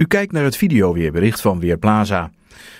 U kijkt naar het videoweerbericht van Weerplaza.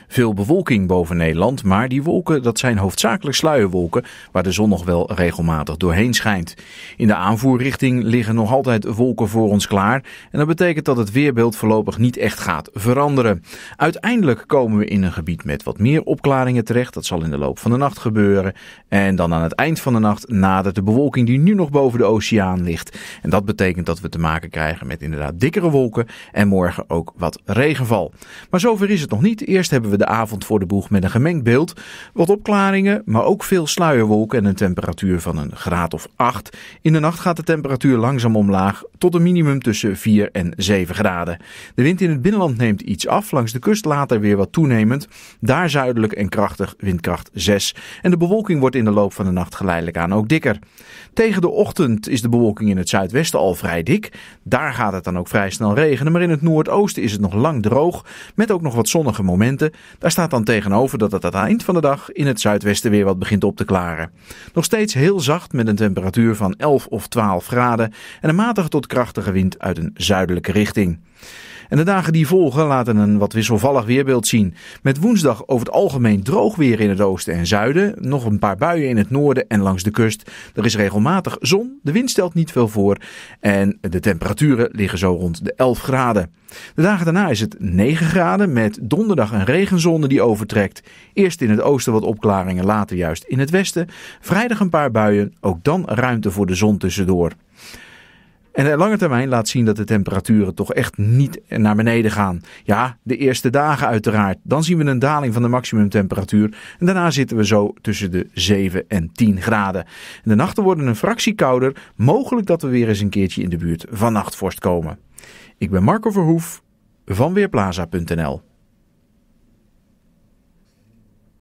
Veel bewolking boven Nederland, maar die wolken dat zijn hoofdzakelijk sluierwolken waar de zon nog wel regelmatig doorheen schijnt. In de aanvoerrichting liggen nog altijd wolken voor ons klaar en dat betekent dat het weerbeeld voorlopig niet echt gaat veranderen. Uiteindelijk komen we in een gebied met wat meer opklaringen terecht, dat zal in de loop van de nacht gebeuren en dan aan het eind van de nacht nadert de bewolking die nu nog boven de oceaan ligt. En dat betekent dat we te maken krijgen met inderdaad dikkere wolken en morgen ook wat regenval. Maar zover is het nog niet. Eerst Eerst hebben we de avond voor de boeg met een gemengd beeld. Wat opklaringen, maar ook veel sluierwolken en een temperatuur van een graad of 8. In de nacht gaat de temperatuur langzaam omlaag tot een minimum tussen 4 en 7 graden. De wind in het binnenland neemt iets af, langs de kust later weer wat toenemend. Daar zuidelijk en krachtig windkracht 6. En de bewolking wordt in de loop van de nacht geleidelijk aan ook dikker. Tegen de ochtend is de bewolking in het zuidwesten al vrij dik. Daar gaat het dan ook vrij snel regenen, maar in het noordoosten is het nog lang droog met ook nog wat zonnige momenten. Daar staat dan tegenover dat het aan het eind van de dag in het zuidwesten weer wat begint op te klaren. Nog steeds heel zacht met een temperatuur van 11 of 12 graden en een matige tot krachtige wind uit een zuidelijke richting. En de dagen die volgen laten een wat wisselvallig weerbeeld zien. Met woensdag over het algemeen droog weer in het oosten en zuiden. Nog een paar buien in het noorden en langs de kust. Er is regelmatig zon, de wind stelt niet veel voor. En de temperaturen liggen zo rond de 11 graden. De dagen daarna is het 9 graden met donderdag een regenzone die overtrekt. Eerst in het oosten wat opklaringen, later juist in het westen. Vrijdag een paar buien, ook dan ruimte voor de zon tussendoor. En de lange termijn laat zien dat de temperaturen toch echt niet naar beneden gaan. Ja, de eerste dagen uiteraard. Dan zien we een daling van de maximumtemperatuur. En daarna zitten we zo tussen de 7 en 10 graden. En de nachten worden een fractie kouder. Mogelijk dat we weer eens een keertje in de buurt van nachtvorst komen. Ik ben Marco Verhoef van Weerplaza.nl